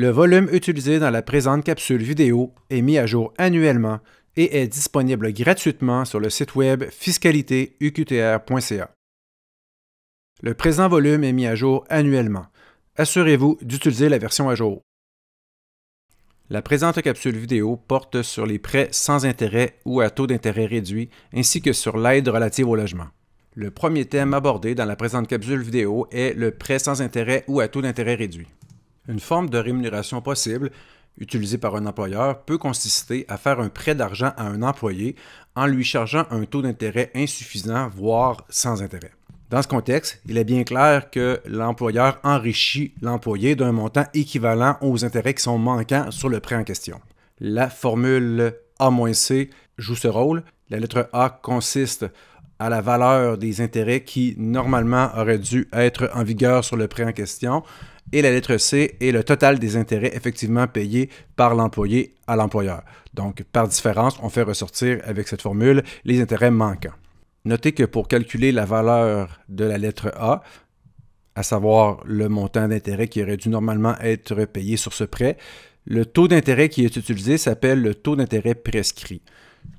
Le volume utilisé dans la présente capsule vidéo est mis à jour annuellement et est disponible gratuitement sur le site web fiscalitéuqtr.ca. Le présent volume est mis à jour annuellement. Assurez-vous d'utiliser la version à jour. La présente capsule vidéo porte sur les prêts sans intérêt ou à taux d'intérêt réduit, ainsi que sur l'aide relative au logement. Le premier thème abordé dans la présente capsule vidéo est le prêt sans intérêt ou à taux d'intérêt réduit. Une forme de rémunération possible, utilisée par un employeur, peut consister à faire un prêt d'argent à un employé en lui chargeant un taux d'intérêt insuffisant, voire sans intérêt. Dans ce contexte, il est bien clair que l'employeur enrichit l'employé d'un montant équivalent aux intérêts qui sont manquants sur le prêt en question. La formule A-C joue ce rôle. La lettre A consiste à la valeur des intérêts qui normalement auraient dû être en vigueur sur le prêt en question et la lettre C est le total des intérêts effectivement payés par l'employé à l'employeur. Donc, par différence, on fait ressortir avec cette formule les intérêts manquants. Notez que pour calculer la valeur de la lettre A, à savoir le montant d'intérêt qui aurait dû normalement être payé sur ce prêt, le taux d'intérêt qui est utilisé s'appelle le taux d'intérêt prescrit.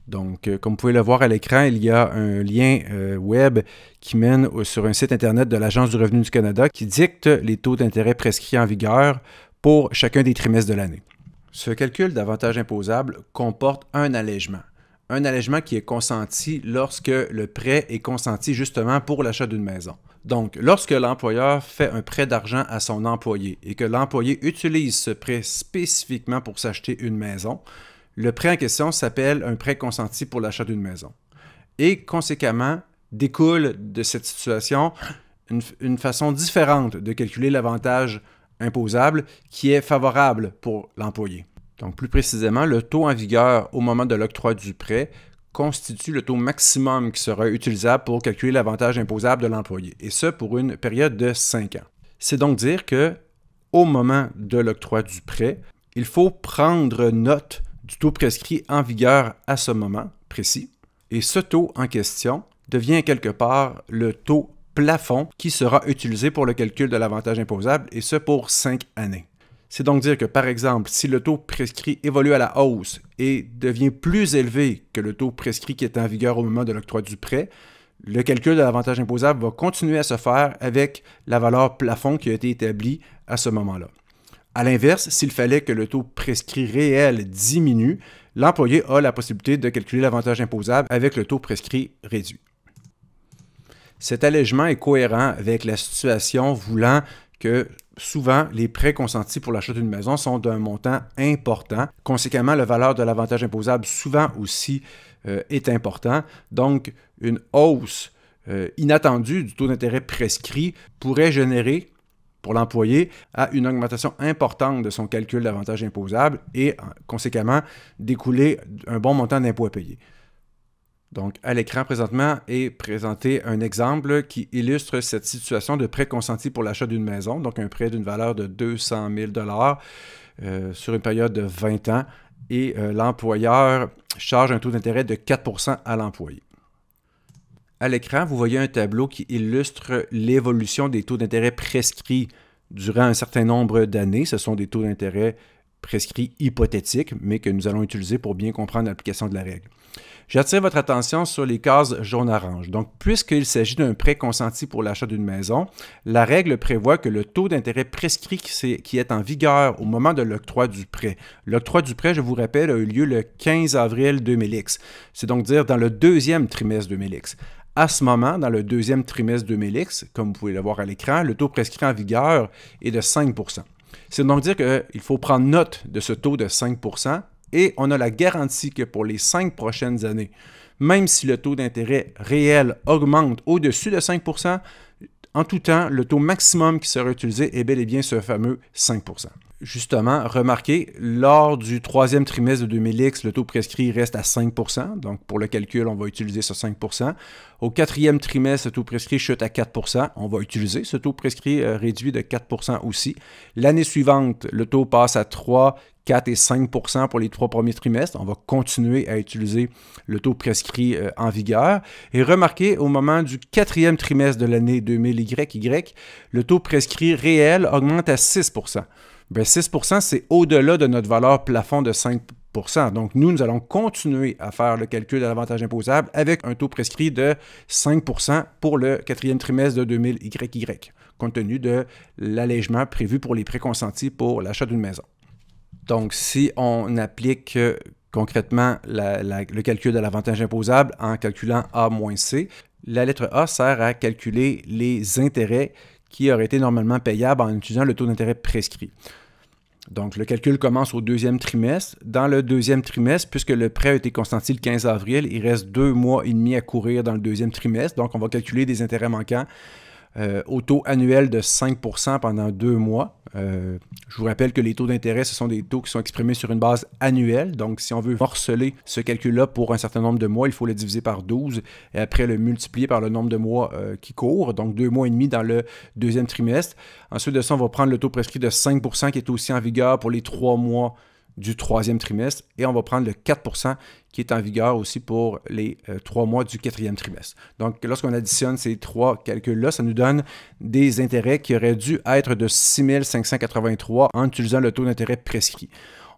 Donc, euh, comme vous pouvez le voir à l'écran, il y a un lien euh, web qui mène sur un site Internet de l'Agence du revenu du Canada qui dicte les taux d'intérêt prescrits en vigueur pour chacun des trimestres de l'année. Ce calcul d'avantage imposable comporte un allègement. Un allègement qui est consenti lorsque le prêt est consenti justement pour l'achat d'une maison. Donc, lorsque l'employeur fait un prêt d'argent à son employé et que l'employé utilise ce prêt spécifiquement pour s'acheter une maison, le prêt en question s'appelle un prêt consenti pour l'achat d'une maison. Et conséquemment, découle de cette situation une, façon différente de calculer l'avantage imposable qui est favorable pour l'employé. Donc plus précisément, le taux en vigueur au moment de l'octroi du prêt constitue le taux maximum qui sera utilisable pour calculer l'avantage imposable de l'employé, et ce pour une période de 5 ans. C'est donc dire que, au moment de l'octroi du prêt, il faut prendre note du taux prescrit en vigueur à ce moment précis. Et ce taux en question devient quelque part le taux plafond qui sera utilisé pour le calcul de l'avantage imposable, et ce pour cinq années. C'est donc dire que, par exemple, si le taux prescrit évolue à la hausse et devient plus élevé que le taux prescrit qui est en vigueur au moment de l'octroi du prêt, le calcul de l'avantage imposable va continuer à se faire avec la valeur plafond qui a été établie à ce moment-là. À l'inverse, s'il fallait que le taux prescrit réel diminue, l'employé a la possibilité de calculer l'avantage imposable avec le taux prescrit réduit. Cet allègement est cohérent avec la situation voulant que souvent les prêts consentis pour l'achat d'une maison sont d'un montant important. Conséquemment, la valeur de l'avantage imposable souvent aussi euh, est importante. Donc, une hausse euh, inattendue du taux d'intérêt prescrit pourrait générer pour l'employé à une augmentation importante de son calcul d'avantages imposables et, euh, conséquemment, découler un bon montant d'impôts à payer. Donc, à l'écran présentement est présenté un exemple qui illustre cette situation de prêt consenti pour l'achat d'une maison, donc un prêt d'une valeur de 200 000 euh, sur une période de 20 ans, et euh, l'employeur charge un taux d'intérêt de 4 à l'employé. À l'écran, vous voyez un tableau qui illustre l'évolution des taux d'intérêt prescrits durant un certain nombre d'années. Ce sont des taux d'intérêt prescrits hypothétiques, mais que nous allons utiliser pour bien comprendre l'application de la règle. J'attire votre attention sur les cases jaune-orange. Donc, puisqu'il s'agit d'un prêt consenti pour l'achat d'une maison, la règle prévoit que le taux d'intérêt prescrit qui est en vigueur au moment de l'octroi du prêt. L'octroi du prêt, je vous rappelle, a eu lieu le 15 avril 2000X. C'est donc dire dans le deuxième trimestre 2000X. À ce moment, dans le deuxième trimestre 2000X, comme vous pouvez le voir à l'écran, le taux prescrit en vigueur est de 5 C'est donc dire qu'il faut prendre note de ce taux de 5 et on a la garantie que pour les cinq prochaines années, même si le taux d'intérêt réel augmente au-dessus de 5 en tout temps, le taux maximum qui sera utilisé est bel et bien ce fameux 5 justement remarquez, lors du troisième trimestre de 2000X, le taux prescrit reste à 5 Donc, pour le calcul, on va utiliser ce 5 Au quatrième trimestre, le taux prescrit chute à 4 On va utiliser ce taux prescrit euh, réduit de 4 aussi. L'année suivante, le taux passe à 3, 4 et 5 pour les trois premiers trimestres. On va continuer à utiliser le taux prescrit euh, en vigueur. Et remarquez, au moment du quatrième trimestre de l'année 2000 YY, le taux prescrit réel augmente à 6 6 ben, c'est au-delà de notre valeur plafond de 5 donc, nous, nous allons continuer à faire le calcul de l'avantage imposable avec un taux prescrit de 5 pour le quatrième trimestre de 2000 YY, compte tenu de l'allègement prévu pour les prêts consentis pour l'achat d'une maison. Donc, si on applique euh, concrètement le calcul de l'avantage imposable en calculant A-C, la lettre A sert à calculer les intérêts qui aurait été normalement payable en utilisant le taux d'intérêt prescrit. Donc, le calcul commence au deuxième trimestre. Dans le deuxième trimestre, puisque le prêt a été consenti le 15 avril, il reste deux mois et demi à courir dans le deuxième trimestre. Donc, on va calculer des intérêts manquants euh, au taux annuel de 5 pendant deux mois. Euh, je vous rappelle que les taux d'intérêt, ce sont des taux qui sont exprimés sur une base annuelle. Donc, si on veut morceler ce calcul-là pour un certain nombre de mois, il faut le diviser par 12 et après le multiplier par le nombre de mois euh, qui courent, donc deux mois et demi dans le deuxième trimestre. Ensuite de ça, on va prendre le taux prescrit de 5 qui est aussi en vigueur pour les trois mois du troisième trimestre et on va prendre le 4 qui est en vigueur aussi pour les euh, trois mois du quatrième trimestre. Donc, lorsqu'on additionne ces trois calculs-là, ça nous donne des intérêts qui auraient dû être de 6 583 en utilisant le taux d'intérêt prescrit.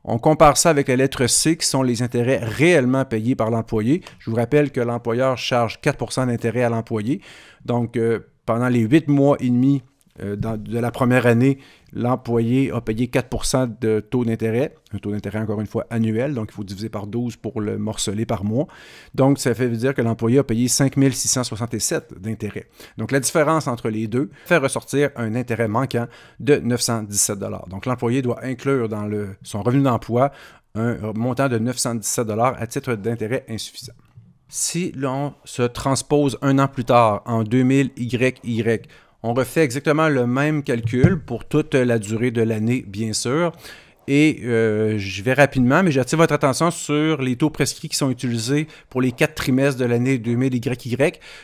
On compare ça avec la lettre C, qui sont les intérêts réellement payés par l'employé. Je vous rappelle que l'employeur charge 4 d'intérêt à l'employé. Donc, euh, pendant les huit mois et demi euh, de la première année, l'employé a payé 4 de taux d'intérêt, un taux d'intérêt encore une fois annuel, donc il faut diviser par 12 pour le morceler par mois. Donc ça fait dire que l'employé a payé 5 667 d'intérêt. Donc la différence entre les deux fait ressortir un intérêt manquant de 917 Donc l'employé doit inclure dans le, son revenu d'emploi un montant de 917 à titre d'intérêt insuffisant. Si l'on se transpose un an plus tard, en 2000 YY, on refait exactement le même calcul pour toute la durée de l'année, bien sûr. Et euh, je vais rapidement, mais j'attire votre attention sur les taux prescrits qui sont utilisés pour les quatre trimestres de l'année 2000 YY.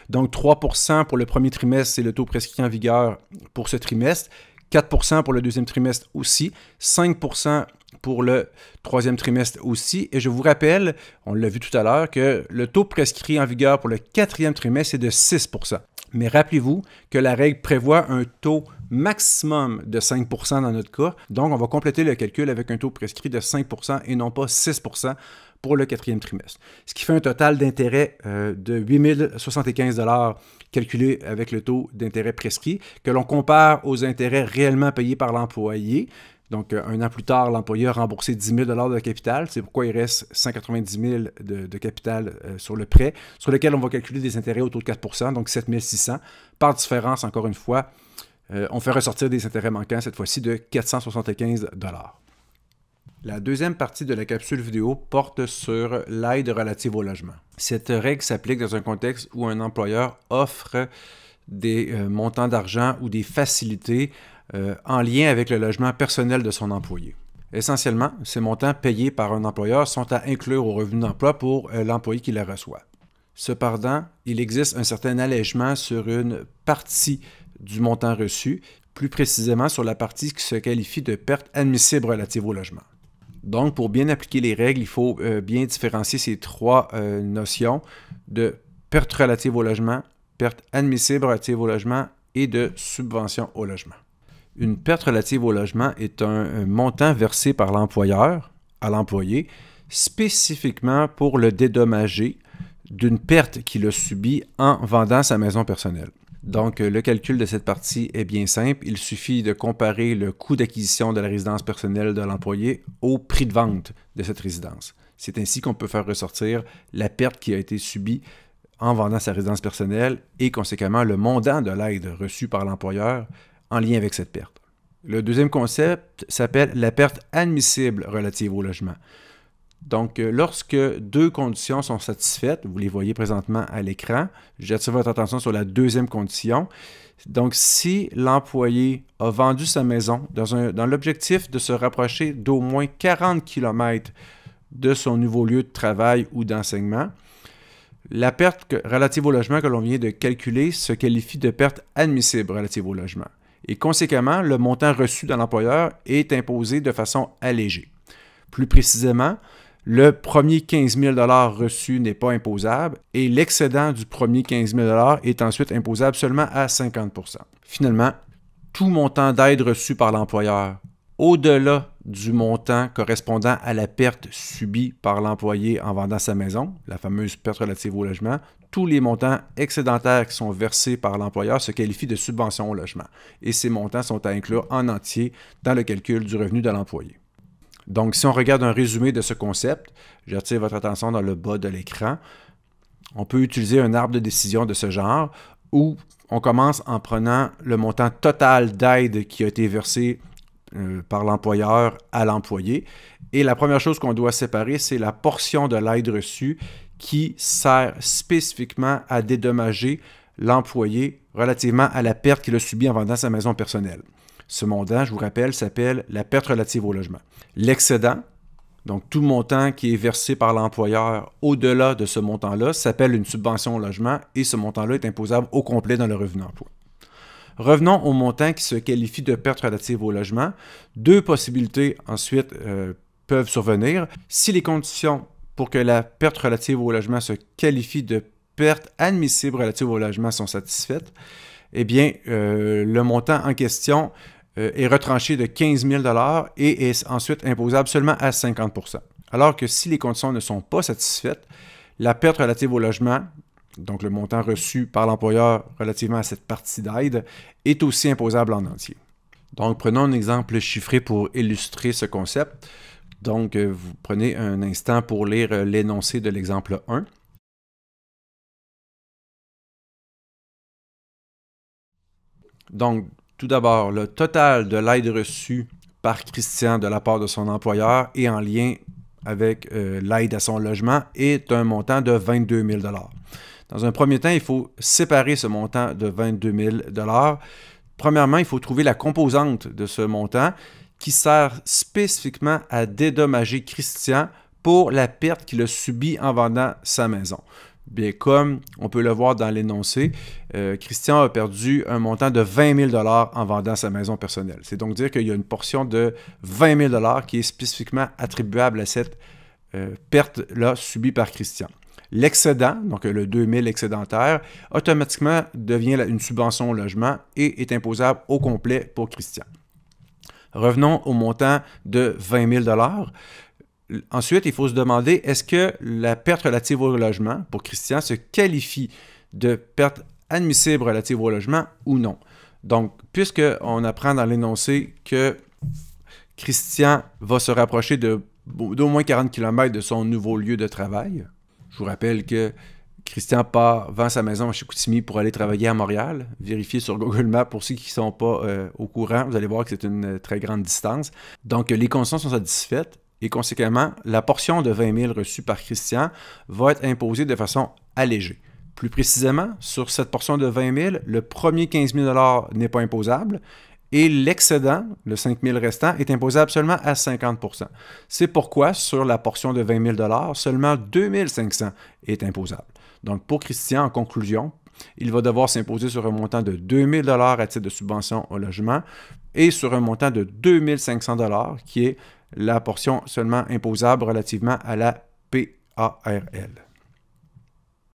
Donc 3% pour le premier trimestre, c'est le taux prescrit en vigueur pour ce trimestre. 4% pour le deuxième trimestre aussi. 5% pour le troisième trimestre aussi. Et je vous rappelle, on l'a vu tout à l'heure, que le taux prescrit en vigueur pour le quatrième trimestre est de 6 mais rappelez-vous que la règle prévoit un taux maximum de 5 dans notre cas. Donc, on va compléter le calcul avec un taux prescrit de 5 et non pas 6 pour le quatrième trimestre. Ce qui fait un total d'intérêt euh, de 8075 calculé avec le taux d'intérêt prescrit, que l'on compare aux intérêts réellement payés par l'employé, donc, euh, un an plus tard, l'employeur a remboursé 10 000 de capital. C'est pourquoi il reste 190 000 de, capital euh, sur le prêt, sur lequel on va calculer des intérêts autour de 4 donc 7 600. Par différence, encore une fois, euh, on fait ressortir des intérêts manquants, cette fois-ci de 475 la deuxième partie de la capsule vidéo porte sur l'aide relative au logement. Cette règle s'applique dans un contexte où un employeur offre des montants d'argent ou des facilités euh, en lien avec le logement personnel de son employé. Essentiellement, ces montants payés par un employeur sont à inclure au revenu d'emploi pour euh, l'employé qui les reçoit. Cependant, il existe un certain allègement sur une partie du montant reçu, plus précisément sur la partie qui se qualifie de perte admissible relative au logement. Donc, pour bien appliquer les règles, il faut euh, bien différencier ces trois notions de perte relative au logement, perte admissible relative au logement et de subvention au logement. Une perte relative au logement est un, montant versé par l'employeur à l'employé spécifiquement pour le dédommager d'une perte qu'il a subie en vendant sa maison personnelle. Donc, euh, le calcul de cette partie est bien simple. Il suffit de comparer le coût d'acquisition de la résidence personnelle de l'employé au prix de vente de cette résidence. C'est ainsi qu'on peut faire ressortir la perte qui a été subie en vendant sa résidence personnelle et conséquemment le montant de l'aide reçue par l'employeur en lien avec cette perte. Le deuxième concept s'appelle la perte admissible relative au logement. Donc, euh, lorsque deux conditions sont satisfaites, vous les voyez présentement à l'écran, j'attire votre attention sur la deuxième condition. Donc, si l'employé a vendu sa maison dans, l'objectif de se rapprocher d'au moins 40 km de son nouveau lieu de travail ou d'enseignement, la perte relative au logement que l'on vient de calculer se qualifie de perte admissible relative au logement et conséquemment, le montant reçu de l'employeur est imposé de façon allégée. Plus précisément, le premier 15 000 reçu n'est pas imposable et l'excédent du premier 15 000 est ensuite imposable seulement à 50 Finalement, tout montant d'aide reçu par l'employeur au-delà du montant correspondant à la perte subie par l'employé en vendant sa maison, la fameuse perte relative au logement, tous les montants excédentaires qui sont versés par l'employeur se qualifient de subvention au logement et ces montants sont à inclure en entier dans le calcul du revenu de l'employé. Donc, si on regarde un résumé de ce concept, j'attire votre attention dans le bas de l'écran, on peut utiliser un arbre de décision de ce genre où on commence en prenant le montant total d'aide qui a été versé euh, par l'employeur à l'employé. Et la première chose qu'on doit séparer, c'est la portion de l'aide reçue qui sert spécifiquement à dédommager l'employé relativement à la perte qu'il a subie en vendant sa maison personnelle. Ce montant, je vous rappelle, s'appelle la perte relative au logement. L'excédent, donc tout montant qui est versé par l'employeur au-delà de ce montant-là, s'appelle une subvention au logement et ce montant-là est imposable au complet dans le revenu d'emploi. Revenons au montant qui se qualifie de perte relative au logement. Deux possibilités ensuite euh, peuvent survenir. Si les conditions pour que la perte relative au logement se qualifie de perte admissible relative au logement sont satisfaites, eh bien, euh, le montant en question euh, est retranché de 15 000 et est ensuite imposable seulement à 50 Alors que si les conditions ne sont pas satisfaites, la perte relative au logement, donc le montant reçu par l'employeur relativement à cette partie d'aide, est aussi imposable en entier. Donc, prenons un exemple chiffré pour illustrer ce concept. Donc, euh, vous prenez un instant pour lire euh, l'énoncé de l'exemple 1. Donc, tout d'abord, le total de l'aide reçue par Christian de la part de son employeur et en lien avec euh, l'aide à son logement est un montant de 22 000 Dans un premier temps, il faut séparer ce montant de 22 000 Premièrement, il faut trouver la composante de ce montant qui sert spécifiquement à dédommager Christian pour la perte qu'il a subie en vendant sa maison. Bien, comme on peut le voir dans l'énoncé, euh, Christian a perdu un montant de 20 000 en vendant sa maison personnelle. C'est donc dire qu'il y a une portion de 20 000 qui est spécifiquement attribuable à cette euh, perte-là subie par Christian. L'excédent, donc le 2 000 excédentaire, automatiquement devient une subvention au logement et est imposable au complet pour Christian. Revenons au montant de 20 000 Ensuite, il faut se demander, est-ce que la perte relative au logement, pour Christian, se qualifie de perte admissible relative au logement ou non? Donc, puisqu'on apprend dans l'énoncé que Christian va se rapprocher d'au moins 40 km de son nouveau lieu de travail, je vous rappelle que Christian part, vend sa maison à Chicoutimi pour aller travailler à Montréal. Vérifiez sur Google Maps pour ceux qui ne sont pas euh, au courant. Vous allez voir que c'est une euh, très grande distance. Donc, les conditions sont satisfaites et conséquemment, la portion de 20 000 reçue par Christian va être imposée de façon allégée. Plus précisément, sur cette portion de 20 000, le premier 15 000 n'est pas imposable et l'excédent, le 5 000 restant, est imposable seulement à 50 C'est pourquoi, sur la portion de 20 000 seulement 2 500 est imposable. Donc pour Christian, en conclusion, il va devoir s'imposer sur un montant de 2000 dollars à titre de subvention au logement et sur un montant de 2500 dollars qui est la portion seulement imposable relativement à la PARL.